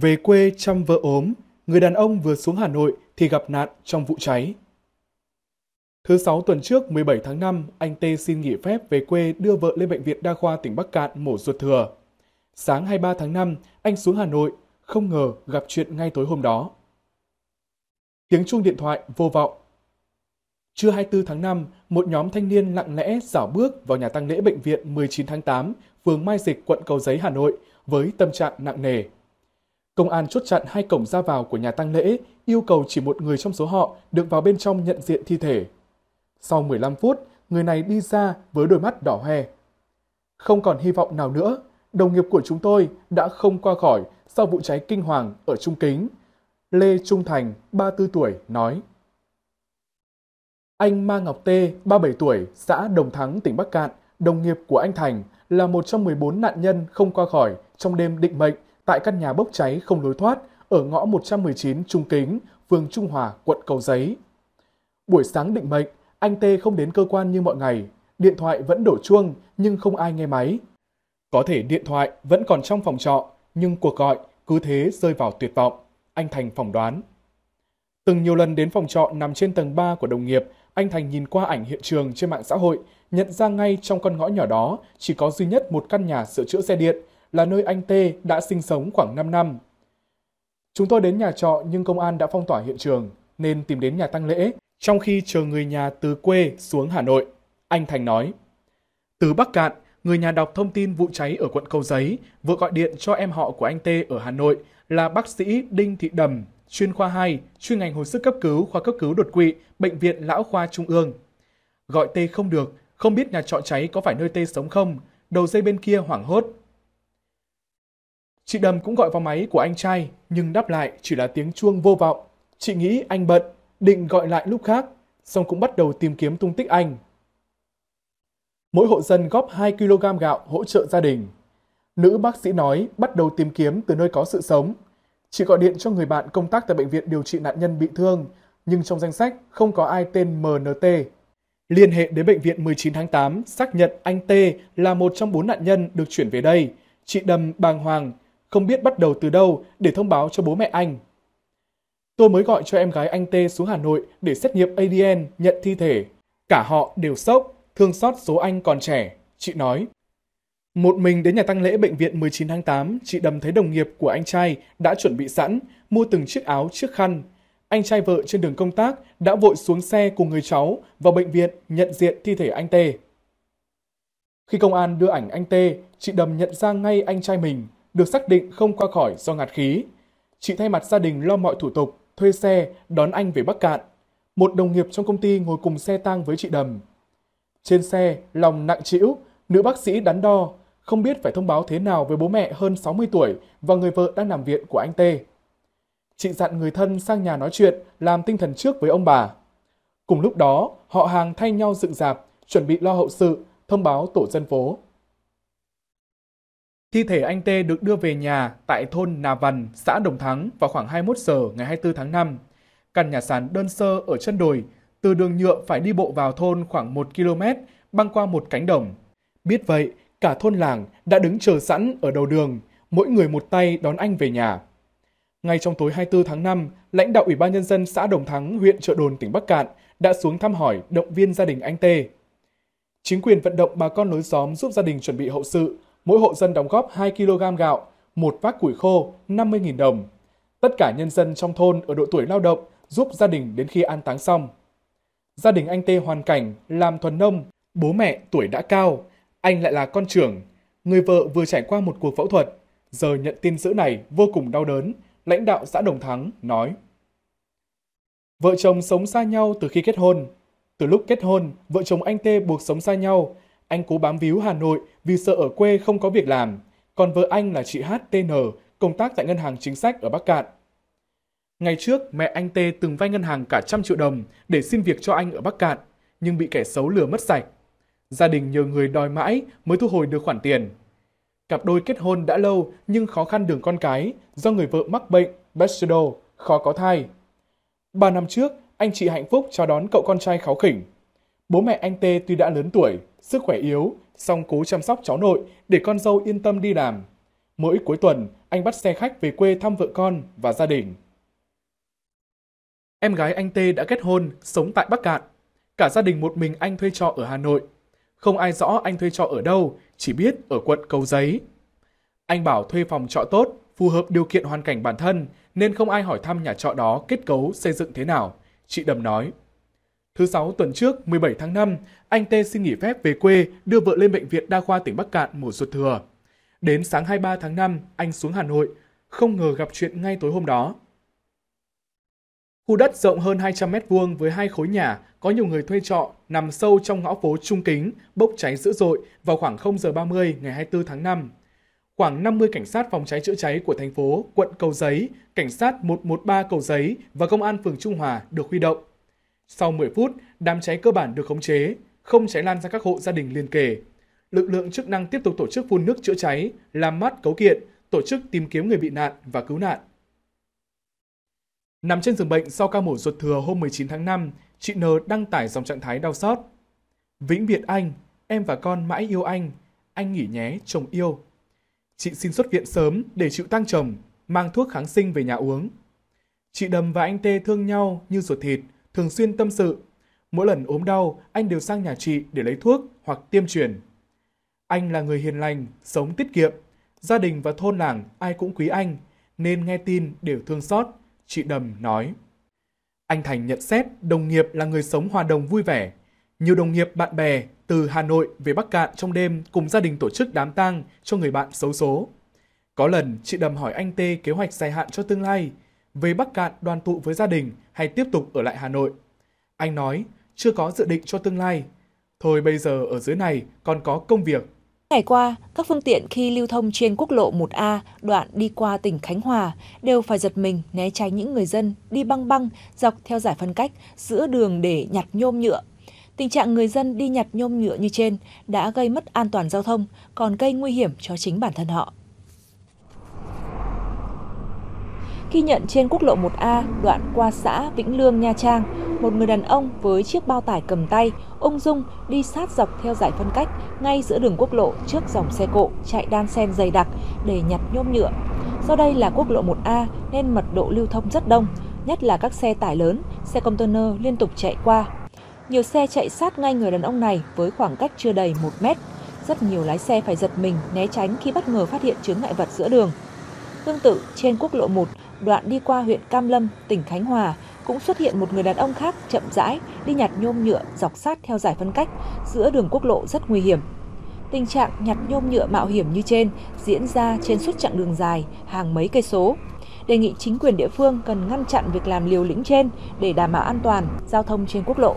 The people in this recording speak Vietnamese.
Về quê chăm vợ ốm, người đàn ông vừa xuống Hà Nội thì gặp nạn trong vụ cháy. Thứ Sáu tuần trước 17 tháng 5, anh Tê xin nghỉ phép về quê đưa vợ lên Bệnh viện Đa khoa tỉnh Bắc Cạn mổ ruột thừa. Sáng 23 tháng 5, anh xuống Hà Nội, không ngờ gặp chuyện ngay tối hôm đó. Tiếng chuông điện thoại vô vọng. Trưa 24 tháng 5, một nhóm thanh niên lặng lẽ dảo bước vào nhà tang lễ bệnh viện 19 tháng 8, phường Mai Dịch, quận Cầu Giấy, Hà Nội với tâm trạng nặng nề. Công an chốt chặn hai cổng ra vào của nhà tang lễ, yêu cầu chỉ một người trong số họ được vào bên trong nhận diện thi thể. Sau 15 phút, người này đi ra với đôi mắt đỏ hoe. Không còn hy vọng nào nữa, đồng nghiệp của chúng tôi đã không qua khỏi sau vụ cháy kinh hoàng ở Trung Kính. Lê Trung Thành, 34 tuổi, nói. Anh Ma Ngọc Tê, 37 tuổi, xã Đồng Thắng, tỉnh Bắc Cạn, đồng nghiệp của anh Thành, là một trong 14 nạn nhân không qua khỏi trong đêm định mệnh tại căn nhà bốc cháy không lối thoát ở ngõ 119 Trung Kính, phường Trung Hòa, quận Cầu Giấy. Buổi sáng định mệnh, anh Tê không đến cơ quan như mọi ngày, điện thoại vẫn đổ chuông nhưng không ai nghe máy. Có thể điện thoại vẫn còn trong phòng trọ, nhưng cuộc gọi cứ thế rơi vào tuyệt vọng, anh Thành phỏng đoán. Từng nhiều lần đến phòng trọ nằm trên tầng 3 của đồng nghiệp, anh Thành nhìn qua ảnh hiện trường trên mạng xã hội, nhận ra ngay trong con ngõ nhỏ đó chỉ có duy nhất một căn nhà sửa chữa xe điện, là nơi anh Tê đã sinh sống khoảng 5 năm. Chúng tôi đến nhà trọ nhưng công an đã phong tỏa hiện trường nên tìm đến nhà tăng lễ, trong khi chờ người nhà từ quê xuống Hà Nội. Anh Thành nói, từ Bắc Cạn, người nhà đọc thông tin vụ cháy ở quận Cầu Giấy vừa gọi điện cho em họ của anh Tê ở Hà Nội là bác sĩ Đinh Thị Đầm, chuyên khoa 2, chuyên ngành hồi sức cấp cứu khoa cấp cứu đột quỵ, bệnh viện Lão khoa Trung ương. Gọi Tê không được, không biết nhà trọ cháy có phải nơi Tê sống không, đầu dây bên kia hoảng hốt, Chị Đầm cũng gọi vào máy của anh trai nhưng đáp lại chỉ là tiếng chuông vô vọng. Chị nghĩ anh bận, định gọi lại lúc khác, xong cũng bắt đầu tìm kiếm tung tích anh. Mỗi hộ dân góp 2 kg gạo hỗ trợ gia đình. Nữ bác sĩ nói bắt đầu tìm kiếm từ nơi có sự sống. Chị gọi điện cho người bạn công tác tại bệnh viện điều trị nạn nhân bị thương, nhưng trong danh sách không có ai tên MNT. Liên hệ đến bệnh viện 19 tháng 8 xác nhận anh T là một trong bốn nạn nhân được chuyển về đây. Chị Đầm bàng hoàng không biết bắt đầu từ đâu để thông báo cho bố mẹ anh. Tôi mới gọi cho em gái anh Tê xuống Hà Nội để xét nghiệm ADN, nhận thi thể. Cả họ đều sốc, thương xót số anh còn trẻ, chị nói. Một mình đến nhà tăng lễ bệnh viện 19 tháng 8, chị đầm thấy đồng nghiệp của anh trai đã chuẩn bị sẵn, mua từng chiếc áo, chiếc khăn. Anh trai vợ trên đường công tác đã vội xuống xe cùng người cháu vào bệnh viện nhận diện thi thể anh Tê. Khi công an đưa ảnh anh Tê, chị đầm nhận ra ngay anh trai mình được xác định không qua khỏi do ngạt khí. Chị thay mặt gia đình lo mọi thủ tục, thuê xe, đón anh về Bắc Cạn. Một đồng nghiệp trong công ty ngồi cùng xe tang với chị Đầm. Trên xe, lòng nặng trĩu, nữ bác sĩ đắn đo, không biết phải thông báo thế nào với bố mẹ hơn 60 tuổi và người vợ đang nằm viện của anh Tê. Chị dặn người thân sang nhà nói chuyện, làm tinh thần trước với ông bà. Cùng lúc đó, họ hàng thay nhau dựng dạp, chuẩn bị lo hậu sự, thông báo tổ dân phố. Thi thể anh Tê được đưa về nhà tại thôn Nà Vằn, xã Đồng Thắng vào khoảng 21 giờ ngày 24 tháng 5. Căn nhà sàn đơn sơ ở chân đồi, từ đường nhựa phải đi bộ vào thôn khoảng 1 km, băng qua một cánh đồng. Biết vậy, cả thôn làng đã đứng chờ sẵn ở đầu đường, mỗi người một tay đón anh về nhà. Ngay trong tối 24 tháng 5, lãnh đạo Ủy ban Nhân dân xã Đồng Thắng, huyện Trợ Đồn, tỉnh Bắc Cạn đã xuống thăm hỏi động viên gia đình anh Tê. Chính quyền vận động bà con nối xóm giúp gia đình chuẩn bị hậu sự, mỗi hộ dân đóng góp 2 kg gạo, một vác củi khô, 50.000 đồng. Tất cả nhân dân trong thôn ở độ tuổi lao động giúp gia đình đến khi an táng xong. Gia đình anh Tê hoàn cảnh làm thuần nông, bố mẹ tuổi đã cao, anh lại là con trưởng. Người vợ vừa trải qua một cuộc phẫu thuật, giờ nhận tin dữ này vô cùng đau đớn, lãnh đạo xã Đồng Thắng nói. Vợ chồng sống xa nhau từ khi kết hôn. Từ lúc kết hôn, vợ chồng anh Tê buộc sống xa nhau anh cố bám víu Hà Nội vì sợ ở quê không có việc làm. Còn vợ anh là chị HTN, công tác tại Ngân hàng Chính sách ở Bắc Cạn. Ngày trước, mẹ anh Tê từng vay ngân hàng cả trăm triệu đồng để xin việc cho anh ở Bắc Cạn, nhưng bị kẻ xấu lừa mất sạch. Gia đình nhờ người đòi mãi mới thu hồi được khoản tiền. Cặp đôi kết hôn đã lâu nhưng khó khăn đường con cái do người vợ mắc bệnh, Bachelor, khó có thai. Ba năm trước, anh chị hạnh phúc chào đón cậu con trai kháu khỉnh. Bố mẹ anh Tê tuy đã lớn tuổi, sức khỏe yếu, song cố chăm sóc cháu nội để con dâu yên tâm đi làm. Mỗi cuối tuần, anh bắt xe khách về quê thăm vợ con và gia đình. Em gái anh Tê đã kết hôn, sống tại Bắc Cạn. Cả gia đình một mình anh thuê trọ ở Hà Nội. Không ai rõ anh thuê trọ ở đâu, chỉ biết ở quận Cầu Giấy. Anh bảo thuê phòng trọ tốt, phù hợp điều kiện hoàn cảnh bản thân, nên không ai hỏi thăm nhà trọ đó kết cấu xây dựng thế nào, chị Đầm nói. Thứ Sáu tuần trước, 17 tháng 5, anh Tê xin nghỉ phép về quê đưa vợ lên bệnh viện đa khoa tỉnh Bắc Cạn mổ ruột thừa. Đến sáng 23 tháng 5, anh xuống Hà Nội, không ngờ gặp chuyện ngay tối hôm đó. Khu đất rộng hơn 200 mét vuông với hai khối nhà có nhiều người thuê trọ nằm sâu trong ngõ phố Trung Kính bốc cháy dữ dội vào khoảng 0 giờ 30 ngày 24 tháng 5. Khoảng 50 cảnh sát phòng cháy chữa cháy của thành phố, quận Cầu Giấy, cảnh sát 113 Cầu Giấy và công an phường Trung Hòa được huy động sau 10 phút, đám cháy cơ bản được khống chế, không cháy lan ra các hộ gia đình liên kề. Lực lượng chức năng tiếp tục tổ chức phun nước chữa cháy, làm mát cấu kiện, tổ chức tìm kiếm người bị nạn và cứu nạn. Nằm trên giường bệnh sau ca mổ ruột thừa hôm 19 tháng 5, chị N đăng tải dòng trạng thái đau xót. Vĩnh biệt anh, em và con mãi yêu anh, anh nghỉ nhé, chồng yêu. Chị xin xuất viện sớm để chịu tăng chồng, mang thuốc kháng sinh về nhà uống. Chị Đầm và anh Tê thương nhau như ruột thịt, thường xuyên tâm sự. Mỗi lần ốm đau, anh đều sang nhà chị để lấy thuốc hoặc tiêm truyền. Anh là người hiền lành, sống tiết kiệm. Gia đình và thôn làng ai cũng quý anh, nên nghe tin đều thương xót, chị Đầm nói. Anh Thành nhận xét đồng nghiệp là người sống hòa đồng vui vẻ. Nhiều đồng nghiệp bạn bè từ Hà Nội về Bắc Cạn trong đêm cùng gia đình tổ chức đám tang cho người bạn xấu số. Có lần chị Đầm hỏi anh Tê kế hoạch dài hạn cho tương lai, về Bắc Cạn đoàn tụ với gia đình hay tiếp tục ở lại Hà Nội. Anh nói, chưa có dự định cho tương lai. Thôi bây giờ ở dưới này còn có công việc. Ngày qua, các phương tiện khi lưu thông trên quốc lộ 1A đoạn đi qua tỉnh Khánh Hòa đều phải giật mình né tránh những người dân đi băng băng dọc theo giải phân cách giữa đường để nhặt nhôm nhựa. Tình trạng người dân đi nhặt nhôm nhựa như trên đã gây mất an toàn giao thông, còn gây nguy hiểm cho chính bản thân họ. khi nhận trên quốc lộ 1A đoạn qua xã Vĩnh Lương, Nha Trang, một người đàn ông với chiếc bao tải cầm tay, ung dung đi sát dọc theo giải phân cách ngay giữa đường quốc lộ trước dòng xe cộ chạy đan sen dày đặc để nhặt nhôm nhựa. Do đây là quốc lộ 1A nên mật độ lưu thông rất đông, nhất là các xe tải lớn, xe container liên tục chạy qua. Nhiều xe chạy sát ngay người đàn ông này với khoảng cách chưa đầy 1 mét. Rất nhiều lái xe phải giật mình né tránh khi bất ngờ phát hiện chướng ngại vật giữa đường. Tương tự, trên quốc lộ 1, đoạn đi qua huyện Cam Lâm, tỉnh Khánh Hòa, cũng xuất hiện một người đàn ông khác chậm rãi đi nhặt nhôm nhựa dọc sát theo giải phân cách giữa đường quốc lộ rất nguy hiểm. Tình trạng nhặt nhôm nhựa mạo hiểm như trên diễn ra trên suốt chặng đường dài hàng mấy cây số. Đề nghị chính quyền địa phương cần ngăn chặn việc làm liều lĩnh trên để đảm bảo an toàn giao thông trên quốc lộ.